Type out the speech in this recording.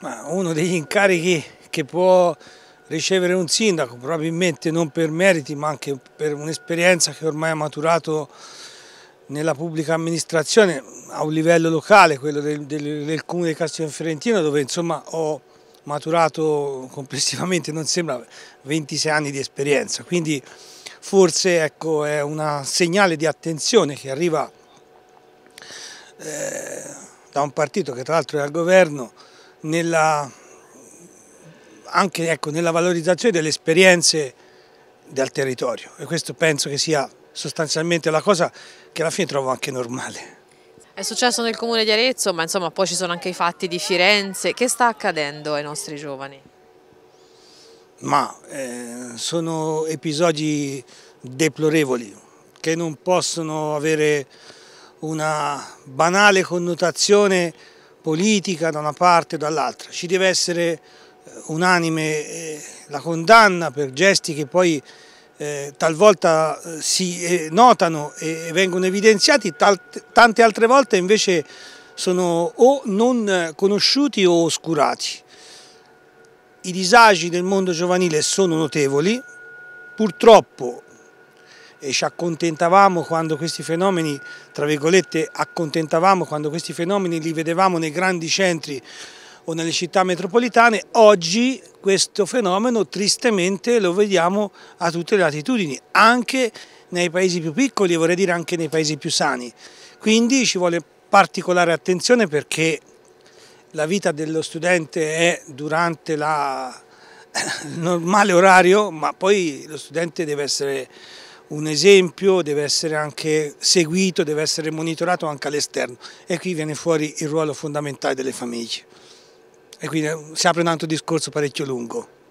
Ma uno degli incarichi che può ricevere un sindaco, probabilmente non per meriti ma anche per un'esperienza che ormai ha maturato nella pubblica amministrazione a un livello locale, quello del, del, del comune di Castiglione Fiorentino dove insomma ho maturato complessivamente, non sembra, 26 anni di esperienza, quindi forse ecco, è un segnale di attenzione che arriva eh, da un partito che tra l'altro è al governo nella, anche ecco, nella valorizzazione delle esperienze del territorio e questo penso che sia sostanzialmente la cosa che alla fine trovo anche normale. È successo nel comune di Arezzo, ma insomma poi ci sono anche i fatti di Firenze. Che sta accadendo ai nostri giovani? Ma eh, sono episodi deplorevoli che non possono avere una banale connotazione politica da una parte o dall'altra. Ci deve essere eh, unanime eh, la condanna per gesti che poi eh, talvolta si notano e vengono evidenziati, tante altre volte invece sono o non conosciuti o oscurati. I disagi del mondo giovanile sono notevoli, purtroppo e ci accontentavamo quando questi fenomeni, tra virgolette, accontentavamo quando questi fenomeni li vedevamo nei grandi centri o nelle città metropolitane, oggi questo fenomeno tristemente lo vediamo a tutte le latitudini, anche nei paesi più piccoli e vorrei dire anche nei paesi più sani. Quindi ci vuole particolare attenzione perché la vita dello studente è durante la, il normale orario, ma poi lo studente deve essere un esempio, deve essere anche seguito, deve essere monitorato anche all'esterno e qui viene fuori il ruolo fondamentale delle famiglie. E quindi eh, si apre un altro discorso parecchio lungo.